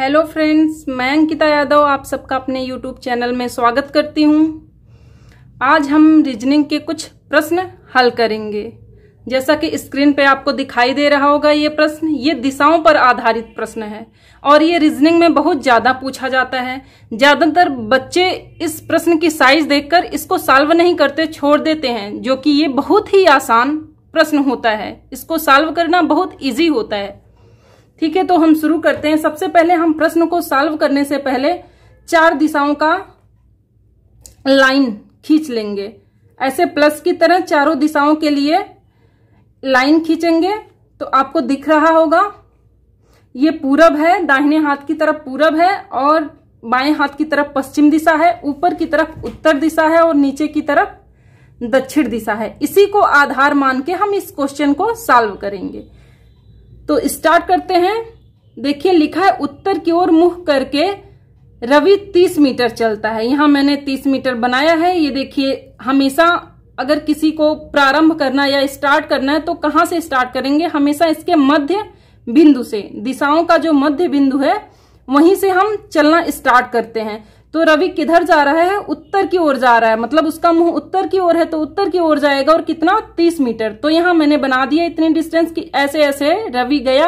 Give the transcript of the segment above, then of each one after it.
hello friends मैं अंकिता यादव आप सबका अपने यूट्यूब चैनल में स्वागत करती हूँ आज हम रीजनिंग के कुछ प्रश्न हल करेंगे जैसा कि स्क्रीन पे आपको दिखाई दे रहा होगा ये प्रश्न ये दिशाओं पर आधारित प्रश्न है और ये रीजनिंग में बहुत ज़्यादा पूछा जाता है ज़्यादातर बच्चे इस प्रश्न की साइज देखकर इसको सॉल्व नहीं करते छोड़ देते हैं जो कि ये बहुत ही आसान प्रश्न होता है इसको सॉल्व करना बहुत ईजी होता है ठीक है तो हम शुरू करते हैं सबसे पहले हम प्रश्न को सॉल्व करने से पहले चार दिशाओं का लाइन खींच लेंगे ऐसे प्लस की तरह चारों दिशाओं के लिए लाइन खींचेंगे तो आपको दिख रहा होगा ये पूरब है दाहिने हाथ की तरफ पूरब है और बाएं हाथ की तरफ पश्चिम दिशा है ऊपर की तरफ उत्तर दिशा है और नीचे की तरफ दक्षिण दिशा है इसी को आधार मान के हम इस क्वेश्चन को सॉल्व करेंगे तो स्टार्ट करते हैं देखिए लिखा है उत्तर की ओर मुंह करके रवि तीस मीटर चलता है यहां मैंने तीस मीटर बनाया है ये देखिए हमेशा अगर किसी को प्रारंभ करना या स्टार्ट करना है तो कहां से स्टार्ट करेंगे हमेशा इसके मध्य बिंदु से दिशाओं का जो मध्य बिंदु है वहीं से हम चलना स्टार्ट करते हैं तो रवि किधर जा रहा है उत्तर की ओर जा रहा है मतलब उसका मुंह उत्तर की ओर है तो उत्तर की ओर जाएगा और कितना तीस मीटर तो यहां मैंने बना दिया इतने डिस्टेंस की ऐसे ऐसे रवि गया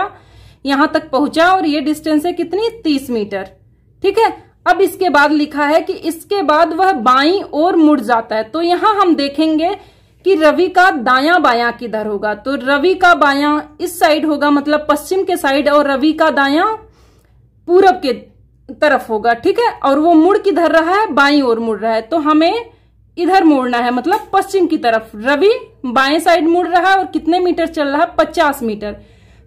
यहां तक पहुंचा और ये डिस्टेंस है कितनी तीस मीटर ठीक है अब इसके बाद लिखा है कि इसके बाद वह बाई और मुड़ जाता है तो यहां हम देखेंगे कि रवि का दाया बाया किधर होगा तो रवि का बाया इस साइड होगा मतलब पश्चिम के साइड और रवि का दाया पूरब के तरफ होगा ठीक है और वो मुड़ किधर रहा है बाई ओर मुड़ रहा है तो हमें इधर मुड़ना है मतलब पश्चिम की तरफ रवि बाएं साइड मुड़ रहा है और कितने मीटर चल रहा है पचास मीटर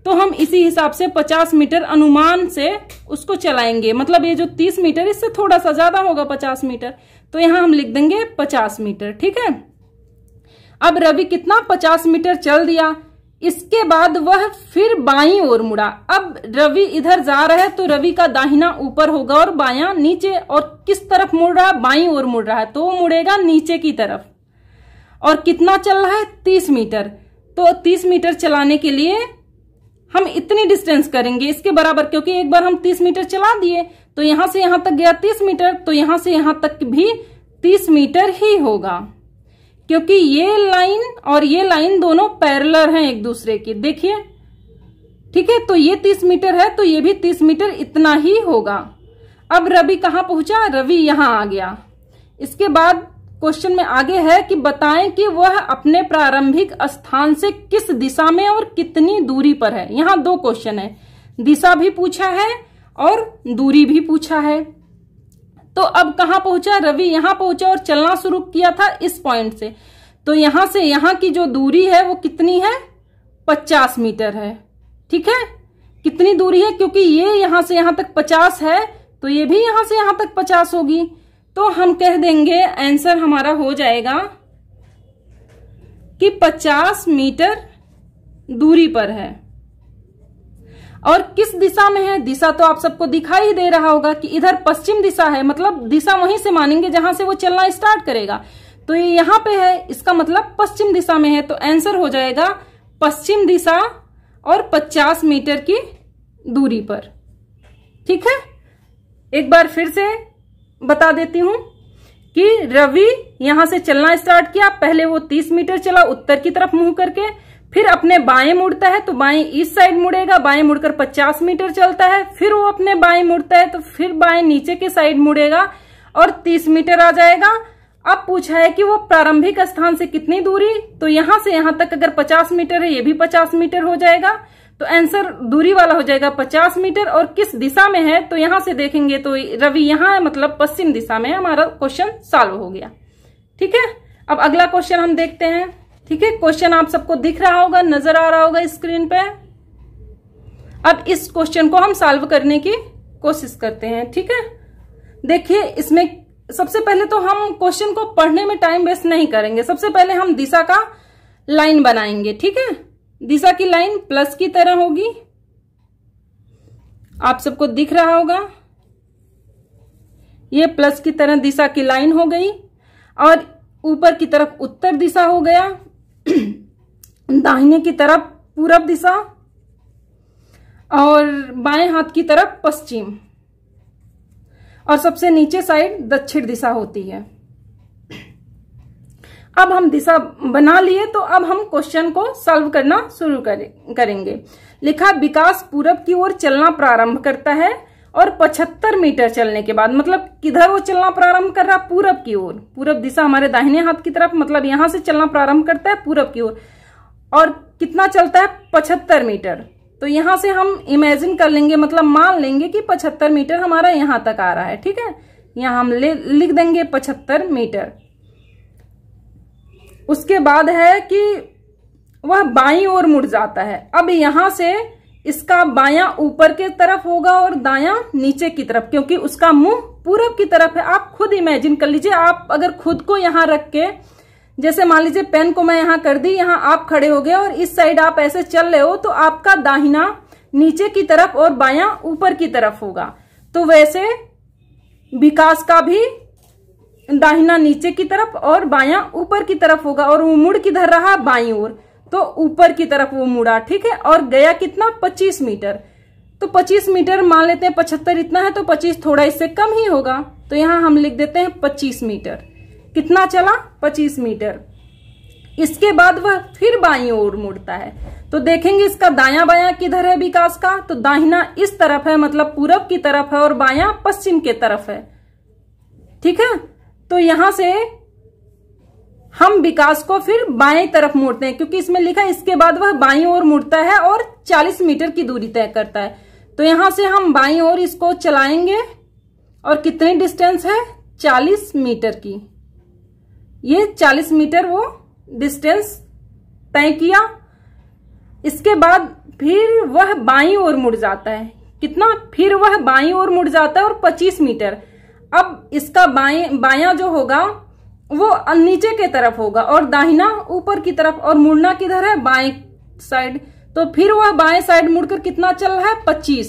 तो हम इसी हिसाब से पचास मीटर अनुमान से उसको चलाएंगे मतलब ये जो तीस मीटर इससे थोड़ा सा ज्यादा होगा पचास मीटर तो यहां हम लिख देंगे पचास मीटर ठीक है अब रवि कितना पचास मीटर चल दिया इसके बाद वह फिर बाई ओर मुड़ा अब रवि इधर जा रहा है तो रवि का दाहिना ऊपर होगा और बाया नीचे और किस तरफ मुड़ रहा है बाई ओर मुड़ रहा है तो वो मुड़ेगा नीचे की तरफ और कितना चल रहा है तीस मीटर तो तीस मीटर चलाने के लिए हम इतनी डिस्टेंस करेंगे इसके बराबर क्योंकि एक बार हम तीस मीटर चला दिए तो यहां से यहां तक गया तीस मीटर तो यहां से यहां तक भी तीस मीटर ही होगा क्योंकि ये लाइन और ये लाइन दोनों पैरलर हैं एक दूसरे की देखिए ठीक है तो ये तीस मीटर है तो ये भी तीस मीटर इतना ही होगा अब रवि कहाँ पहुंचा रवि यहां आ गया इसके बाद क्वेश्चन में आगे है कि बताएं कि वह अपने प्रारंभिक स्थान से किस दिशा में और कितनी दूरी पर है यहाँ दो क्वेश्चन है दिशा भी पूछा है और दूरी भी पूछा है तो अब कहा पहुंचा रवि यहां पहुंचा और चलना शुरू किया था इस पॉइंट से तो यहां से यहां की जो दूरी है वो कितनी है पचास मीटर है ठीक है कितनी दूरी है क्योंकि ये यहां से यहां तक पचास है तो ये भी यहां से यहां तक पचास होगी तो हम कह देंगे आंसर हमारा हो जाएगा कि पचास मीटर दूरी पर है और किस दिशा में है दिशा तो आप सबको दिखाई दे रहा होगा कि इधर पश्चिम दिशा है मतलब दिशा वहीं से मानेंगे जहां से वो चलना स्टार्ट करेगा तो ये यहां पे है इसका मतलब पश्चिम दिशा में है तो आंसर हो जाएगा पश्चिम दिशा और 50 मीटर की दूरी पर ठीक है एक बार फिर से बता देती हूं कि रवि यहां से चलना स्टार्ट किया पहले वो 30 मीटर चला उत्तर की तरफ मुंह करके फिर अपने बाएं मुड़ता है तो बाएं इस साइड मुड़ेगा बाएं मुड़कर 50 मीटर चलता है फिर वो अपने बाएं मुड़ता है तो फिर बाएं नीचे के साइड मुड़ेगा और 30 मीटर आ जाएगा अब पूछा है कि वो प्रारंभिक स्थान से कितनी दूरी तो यहां से यहां तक अगर 50 मीटर है ये भी 50 मीटर हो जाएगा तो आंसर दूरी वाला हो जाएगा पचास मीटर और किस दिशा में है तो यहां से देखेंगे तो रवि यहां है मतलब पश्चिम दिशा में हमारा क्वेश्चन सॉल्व हो गया ठीक है अब अगला क्वेश्चन हम देखते हैं ठीक है क्वेश्चन आप सबको दिख रहा होगा नजर आ रहा होगा स्क्रीन पे अब इस क्वेश्चन को हम सॉल्व करने की कोशिश करते हैं ठीक है देखिए इसमें सबसे पहले तो हम क्वेश्चन को पढ़ने में टाइम वेस्ट नहीं करेंगे सबसे पहले हम दिशा का लाइन बनाएंगे ठीक है दिशा की लाइन प्लस की तरह होगी आप सबको दिख रहा होगा ये प्लस की तरह दिशा की लाइन हो गई और ऊपर की तरफ उत्तर दिशा हो गया दाहिने की तरफ पूरब दिशा और बाएं हाथ की तरफ पश्चिम और सबसे नीचे साइड दक्षिण दिशा होती है अब हम दिशा बना लिए तो अब हम क्वेश्चन को सॉल्व करना शुरू करेंगे लिखा विकास पूरब की ओर चलना प्रारंभ करता है और 75 मीटर चलने के बाद मतलब किधर वो चलना प्रारंभ कर रहा पूरब की ओर पूरब दिशा हमारे दाहिने हाथ की तरफ मतलब यहां से चलना प्रारंभ करता है पूरब की ओर और कितना चलता है पचहत्तर मीटर तो यहां से हम इमेजिन कर लेंगे मतलब मान लेंगे कि पचहत्तर मीटर हमारा यहां तक आ रहा है ठीक है यहां हम लिख देंगे पचहत्तर मीटर उसके बाद है कि वह बाई ओर मुड़ जाता है अब यहां से इसका बायां ऊपर के तरफ होगा और दायां नीचे की तरफ क्योंकि उसका मुंह पूरब की तरफ है आप खुद इमेजिन कर लीजिए आप अगर खुद को यहां रख के जैसे मान लीजिए पेन को मैं यहाँ कर दी यहाँ आप खड़े हो गए और इस साइड आप ऐसे चल रहे हो तो आपका दाहिना नीचे की तरफ और बाया ऊपर की तरफ होगा तो वैसे विकास का भी दाहिना नीचे की तरफ और बाया ऊपर की तरफ होगा और वो मुड़ किधर रहा बाई ओर तो ऊपर की तरफ वो मुड़ा ठीक है और गया कितना 25 मीटर तो 25 मीटर मान लेते हैं 75 इतना है तो 25 थोड़ा इससे कम ही होगा तो यहाँ हम लिख देते हैं 25 मीटर कितना चला पच्चीस मीटर इसके बाद वह फिर बाई ओर मुड़ता है तो देखेंगे इसका दाया बाया किधर है विकास का तो दाहिना इस तरफ है मतलब पूरब की तरफ है और बाया पश्चिम के तरफ है ठीक है तो यहां से हम विकास को फिर बाएं तरफ मुड़ते हैं क्योंकि इसमें लिखा है इसके बाद वह बाई ओर मुड़ता है और 40 मीटर की दूरी तय करता है तो यहां से हम बाई ओर इसको चलाएंगे और कितनी डिस्टेंस है 40 मीटर की ये 40 मीटर वो डिस्टेंस तय किया इसके बाद फिर वह बाई ओर मुड़ जाता है कितना फिर वह बाई ओर मुड़ जाता है और 25 मीटर अब इसका बाएं बाया जो होगा वो नीचे के तरफ होगा और दाहिना ऊपर की तरफ और मुड़ना किधर है बाएं साइड तो फिर वह बाएं साइड मुड़कर कितना चल रहा है 25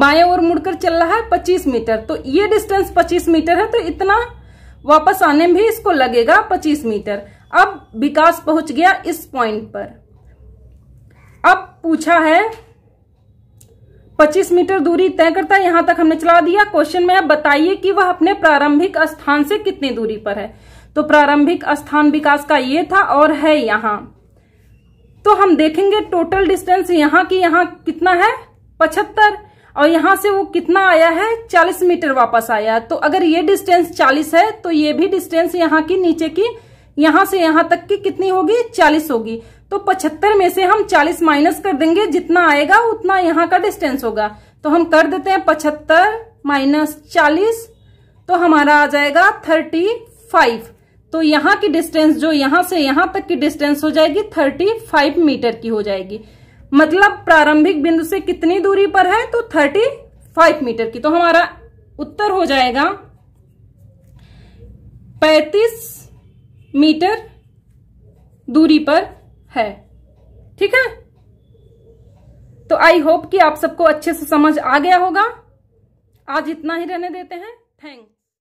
बाएं ओर मुड़कर चल रहा है 25 मीटर तो ये डिस्टेंस 25 मीटर है तो इतना वापस आने में भी इसको लगेगा 25 मीटर अब विकास पहुंच गया इस पॉइंट पर अब पूछा है 25 मीटर दूरी तय करता है यहां तक हमने चला दिया क्वेश्चन में अब बताइए कि वह अपने प्रारंभिक स्थान से कितनी दूरी पर है तो प्रारंभिक स्थान विकास का ये था और है यहां तो हम देखेंगे टोटल डिस्टेंस यहां की यहां कितना है पचहत्तर और यहां से वो कितना आया है 40 मीटर वापस आया तो अगर ये डिस्टेंस 40 है तो ये भी डिस्टेंस यहाँ की नीचे की यहां से यहां तक की कितनी होगी 40 होगी तो 75 में से हम 40 माइनस कर देंगे जितना आएगा उतना यहाँ का डिस्टेंस होगा तो हम कर देते हैं पचहत्तर माइनस चालीस तो हमारा आ जाएगा थर्टी तो यहाँ की डिस्टेंस जो यहां से यहां तक की डिस्टेंस हो जाएगी 35 मीटर की हो जाएगी मतलब प्रारंभिक बिंदु से कितनी दूरी पर है तो थर्टी फाइव मीटर की तो हमारा उत्तर हो जाएगा पैतीस मीटर दूरी पर है ठीक है तो आई होप कि आप सबको अच्छे से समझ आ गया होगा आज इतना ही रहने देते हैं थैंक